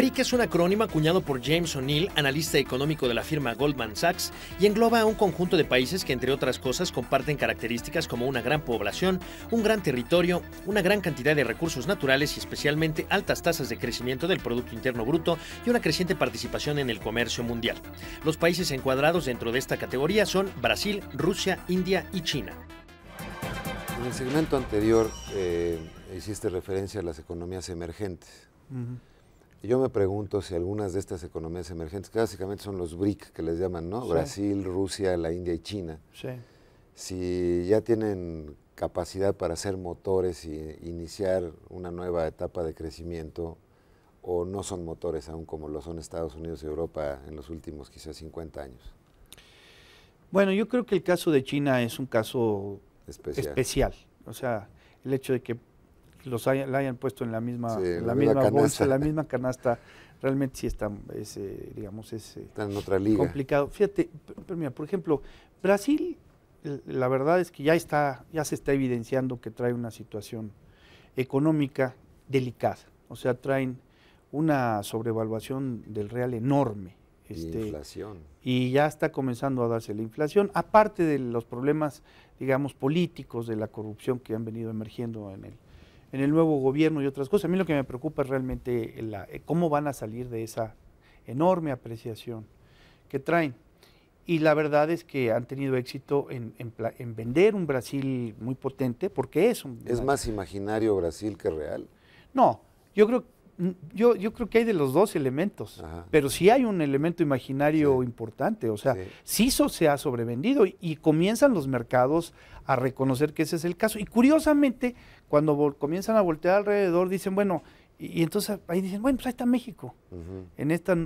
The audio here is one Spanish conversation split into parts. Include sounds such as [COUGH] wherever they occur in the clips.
BRIC es un acrónimo acuñado por James O'Neill, analista económico de la firma Goldman Sachs, y engloba a un conjunto de países que, entre otras cosas, comparten características como una gran población, un gran territorio, una gran cantidad de recursos naturales y especialmente altas tasas de crecimiento del Producto Interno Bruto y una creciente participación en el comercio mundial. Los países encuadrados dentro de esta categoría son Brasil, Rusia, India y China. En el segmento anterior eh, hiciste referencia a las economías emergentes yo me pregunto si algunas de estas economías emergentes, que básicamente son los BRIC que les llaman, ¿no? Brasil, Rusia, la India y China. Si ya tienen capacidad para ser motores y iniciar una nueva etapa de crecimiento o no son motores aún como lo son Estados Unidos y Europa en los últimos quizás 50 años? Bueno, yo creo que el caso de China es un caso especial. especial. O sea, el hecho de que los hayan, la hayan puesto en la misma, en la, misma, bolsa, la misma canasta, realmente sí está, es, eh, digamos, es eh, otra complicado. Fíjate, por ejemplo, Brasil, la verdad es que ya está, ya se está evidenciando que trae una situación económica delicada. O sea, traen una sobrevaluación del real enorme. Este, inflación. Y ya está comenzando a darse la inflación, aparte de los problemas, digamos, políticos, de la corrupción que han venido emergiendo en el, en el nuevo gobierno y otras cosas. A mí lo que me preocupa es realmente eh, cómo van a salir de esa enorme apreciación que traen. Y la verdad es que han tenido éxito en, vender un Brasil muy potente, porque es un... ¿Es más imaginario Brasil que real? No, yo creo que yo, yo creo que hay de los dos elementos, pero sí hay un elemento imaginario importante, o sea, sí, se ha sobrevendido y, comienzan los mercados a reconocer que ese es el caso. Y curiosamente, cuando comienzan a voltear alrededor, dicen, bueno, y, entonces ahí dicen, bueno, pues ahí está México, en esta,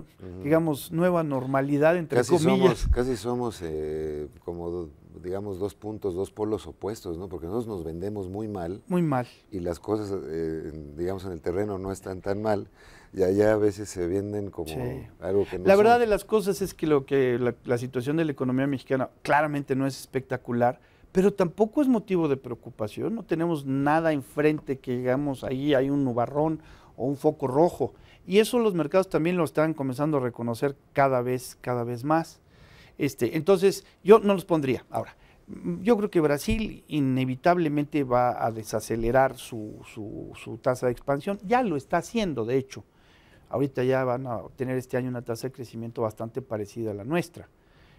digamos, nueva normalidad, entre comillas. casi somos eh, como digamos, dos puntos, dos polos opuestos, ¿no? Porque nosotros nos vendemos muy mal. Muy mal. Y las cosas, eh, digamos, en el terreno no están tan mal. Y allá a veces se venden como algo que no La verdad de las cosas es que, lo que la, la, situación de la economía mexicana claramente no es espectacular, pero tampoco es motivo de preocupación. No tenemos nada enfrente que, digamos, ahí hay un nubarrón o un foco rojo. Y eso los mercados también lo están comenzando a reconocer cada vez, cada vez más. Este, entonces, yo no los pondría. Ahora, yo creo que Brasil inevitablemente va a desacelerar su, tasa de expansión. Ya lo está haciendo, de hecho. Ahorita ya van a tener este año una tasa de crecimiento bastante parecida a la nuestra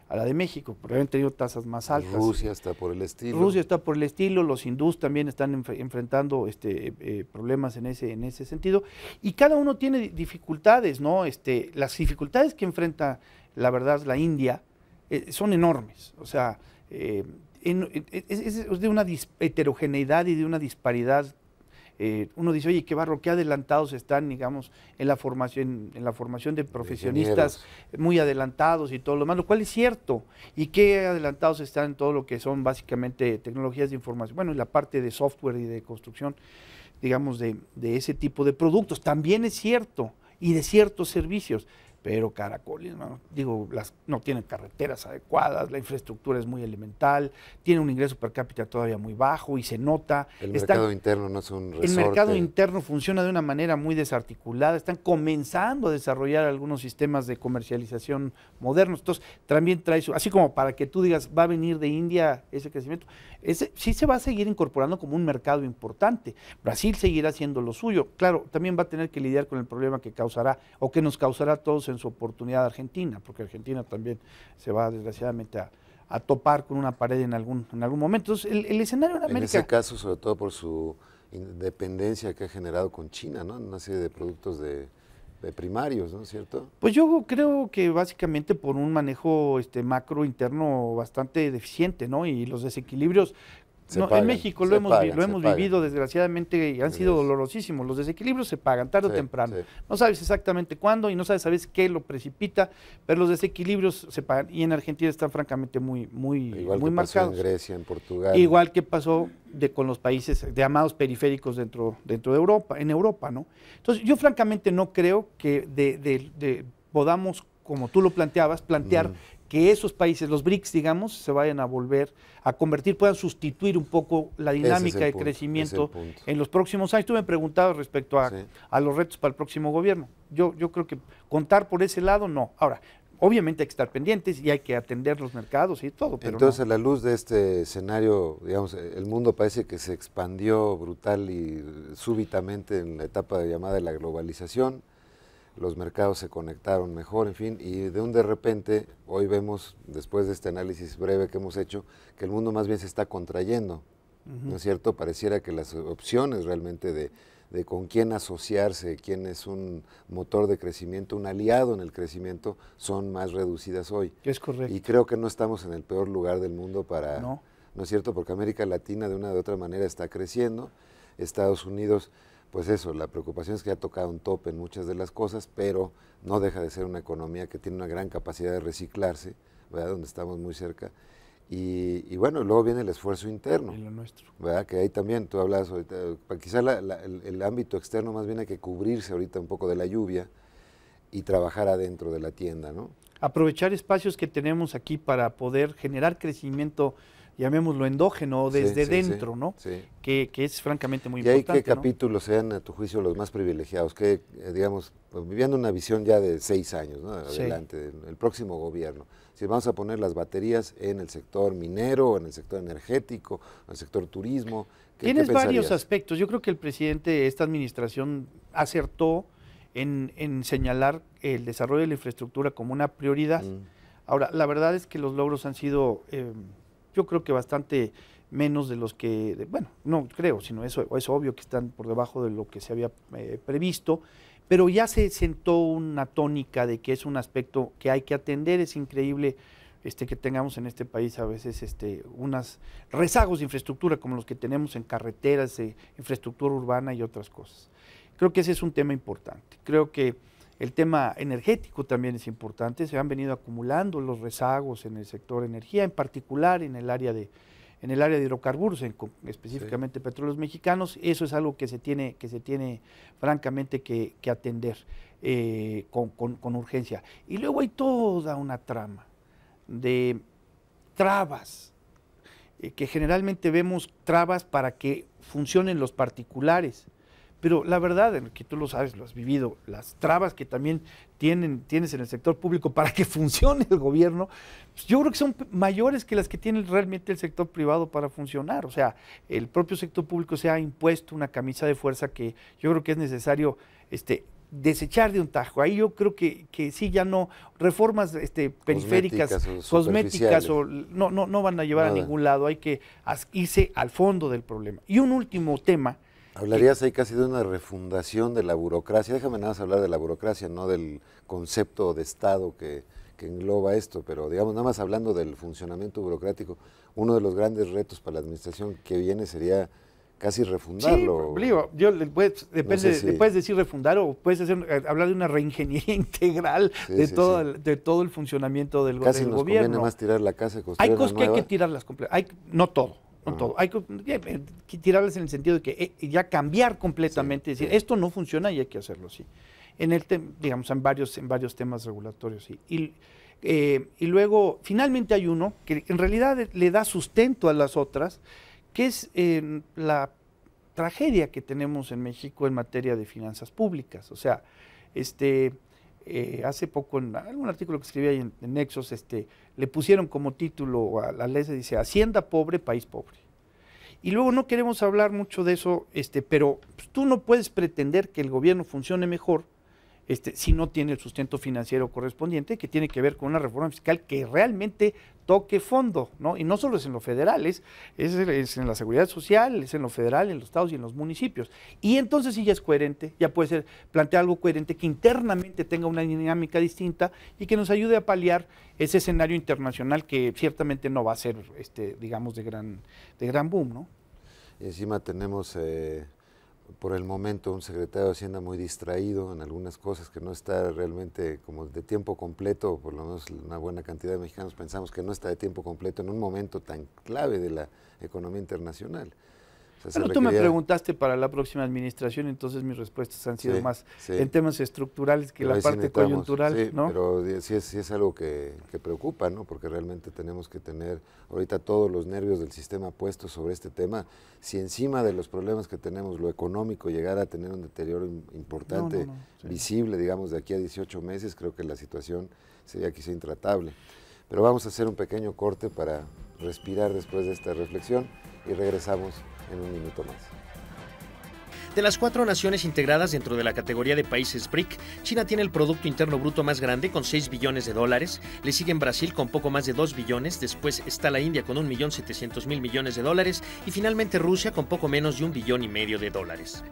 a la de México, porque han tenido tasas más altas. Rusia está por el estilo. Rusia está por el estilo, los hindús también están enfrentando este, eh, eh, problemas en ese, en ese sentido, y cada uno tiene dificultades, ¿no? Este, las dificultades que enfrenta, la verdad, la India, eh, son enormes. O sea, eh, eh, es, de una heterogeneidad y de una disparidad. uno dice, oye, qué barro, qué adelantados están, digamos, en la formación, en la formación de profesionistas muy adelantados y todo lo demás, lo cual es cierto. Y qué adelantados están en todo lo que son básicamente tecnologías de información, bueno, y la parte de software y de construcción, digamos, de ese tipo de productos. También es cierto, y de ciertos servicios pero Caracol, digo, las, no tienen carreteras adecuadas, la infraestructura es muy elemental, tiene un ingreso per cápita todavía muy bajo y se nota. El mercado interno no es un El mercado interno funciona de una manera muy desarticulada, están comenzando a desarrollar algunos sistemas de comercialización modernos, entonces también trae su, así como para que tú digas, va a venir de India ese crecimiento, ese, sí se va a seguir incorporando como un mercado importante, Brasil seguirá siendo lo suyo, claro, también va a tener que lidiar con el problema que causará o que nos causará todos su oportunidad a Argentina, porque Argentina también se va desgraciadamente a, topar con una pared en algún, en algún momento. Entonces, el, escenario en América... En ese caso, sobre todo por su independencia que ha generado con China, ¿no? Una serie de productos de, primarios, ¿no es cierto? Pues yo creo que básicamente por un manejo este, macro interno bastante deficiente, ¿no? Y los desequilibrios en México lo hemos, lo hemos vivido, desgraciadamente, y han sido dolorosísimos. Los desequilibrios se pagan tarde o temprano. No sabes exactamente cuándo y no sabes, sabes qué lo precipita, pero los desequilibrios se pagan. Y en Argentina están francamente muy, muy, Igual muy que marcados. en Grecia, en Portugal. Igual que pasó de, con los países de amados periféricos dentro, dentro de Europa, en Europa, ¿no? Entonces, yo francamente no creo que de, podamos como tú lo planteabas, plantear mm que esos países, los BRICS, digamos, se vayan a volver a convertir, puedan sustituir un poco la dinámica de crecimiento en los próximos años. Tú me respecto a, los retos para el próximo gobierno. Yo, yo creo que contar por ese lado, no. Ahora, obviamente hay que estar pendientes y hay que atender los mercados y todo. Pero Entonces, a la luz de este escenario, digamos, el mundo parece que se expandió brutal y súbitamente en la etapa de llamada de la globalización los mercados se conectaron mejor, en fin, y de un de repente, hoy vemos, después de este análisis breve que hemos hecho, que el mundo más bien se está contrayendo, ¿no es cierto? Pareciera que las opciones realmente de, con quién asociarse, quién es un motor de crecimiento, un aliado en el crecimiento, son más reducidas hoy. Es correcto. Y creo que no estamos en el peor lugar del mundo para... No. ¿No es cierto? Porque América Latina de una de otra manera está creciendo, Estados Unidos pues eso, la preocupación es que ha tocado un tope en muchas de las cosas, pero no deja de ser una economía que tiene una gran capacidad de reciclarse, ¿verdad? donde estamos muy cerca. Y, bueno, luego viene el esfuerzo interno. lo nuestro. ¿verdad? Que ahí también, tú hablas ahorita, quizá el, ámbito externo más bien hay que cubrirse ahorita un poco de la lluvia y trabajar adentro de la tienda, ¿no? Aprovechar espacios que tenemos aquí para poder generar crecimiento llamémoslo endógeno, desde dentro, ¿no? Que, que, es francamente muy importante. ¿Y qué capítulos sean, a tu juicio, los más privilegiados? Que, eh, digamos, pues, viviendo una visión ya de seis años, ¿no? Adelante, el próximo gobierno. Si vamos a poner las baterías en el sector minero, en el sector energético, en el sector turismo. Tienes varios aspectos. Yo creo que el presidente, de esta administración, acertó en, en señalar el desarrollo de la infraestructura como una prioridad. Mm. Ahora, la verdad es que los logros han sido em, yo creo que bastante menos de los que, bueno, no creo, sino eso es obvio que están por debajo de lo que se había eh, previsto, pero ya se sentó una tónica de que es un aspecto que hay que atender, es increíble este, que tengamos en este país a veces este, unos rezagos de infraestructura como los que tenemos en carreteras, eh, infraestructura urbana y otras cosas. Creo que ese es un tema importante. Creo que el tema energético también es importante, se han venido acumulando los rezagos en el sector energía, en particular en el área de, en el área de hidrocarburos, específicamente petróleos mexicanos, eso es algo que se tiene, que se tiene francamente que, atender eh, con, urgencia. Y luego hay toda una trama de trabas, eh, que generalmente vemos trabas para que funcionen los particulares, pero la verdad, que tú lo sabes, lo has vivido, las trabas que también tienen, tienes en el sector público para que [LAUGHS] funcione el gobierno, pues yo creo que son mayores que las que tiene realmente el sector privado para funcionar. O sea, el propio sector público se ha impuesto una camisa de fuerza que yo creo que es necesario este, desechar de un tajo. Ahí yo creo que, que sí, ya no, reformas este, periféricas, cosméticas, o no, no, no van a llevar a ningún lado, hay que irse al fondo del problema. Y un último tema Hablarías ahí casi de una refundación de la burocracia. Déjame nada más hablar de la burocracia, no del concepto de Estado que, engloba esto, pero digamos, nada más hablando del funcionamiento burocrático, uno de los grandes retos para la administración que viene sería casi refundarlo. Sí, pues, yo depende, puedes decir refundar o puedes hacer, eh, hablar de una reingeniería [LAUGHS] integral de, todo, El, funcionamiento del, casi del gobierno. más tirar la casa y Hay cosas que hay que tirarlas completas, no todo no todo. Hay eh, eh, que tirarles en el sentido de que eh, ya cambiar completamente, decir, esto no funciona y hay que hacerlo así. En el digamos, en varios, en varios temas regulatorios, sí. Y, y luego, finalmente hay uno que en realidad le da sustento a las otras, que es em, la tragedia que tenemos en México en materia de finanzas públicas. O sea, este, eh, hace poco en algún artículo que escribí ahí en, Nexos, este, le pusieron como título a la ley, dice Hacienda pobre, país pobre. Y luego no queremos hablar mucho de eso, este, pero pues, tú no puedes pretender que el gobierno funcione mejor este, si no tiene el sustento financiero correspondiente, que tiene que ver con una reforma fiscal que realmente toque fondo, ¿no? Y no solo es en lo federal, es, en la seguridad social, es en lo federal, en los estados y en los municipios. Y entonces sí ya es coherente, ya puede ser plantear algo coherente que internamente tenga una dinámica distinta y que nos ayude a paliar ese escenario internacional que ciertamente no va a ser, este, digamos, de gran, de gran boom, ¿no? encima tenemos eh, por el momento un secretario de Hacienda muy distraído en algunas cosas que no está realmente como de tiempo completo, por lo menos una buena cantidad de mexicanos pensamos que no está de tiempo completo en un momento tan clave de la economía internacional. Pero tú me preguntaste para la próxima administración, entonces mis respuestas han sido más en temas estructurales que la parte coyuntural, sí, Pero sí es, algo que, preocupa, ¿no? Porque realmente tenemos que tener ahorita todos los nervios del sistema puestos sobre este tema. Si encima de los problemas que tenemos, lo económico, llegara a tener un deterioro importante, visible, digamos, de aquí a 18 meses, creo que la situación sería quizá intratable. Pero vamos a hacer un pequeño corte para respirar después de esta reflexión y regresamos en un minuto más. De las cuatro naciones integradas dentro de la categoría de países BRIC, China tiene el Producto Interno Bruto más grande con 6 billones de dólares, le siguen Brasil con poco más de 2 billones, después está la India con 1.700.000 millones de dólares y finalmente Rusia con poco menos de un billón y medio de dólares.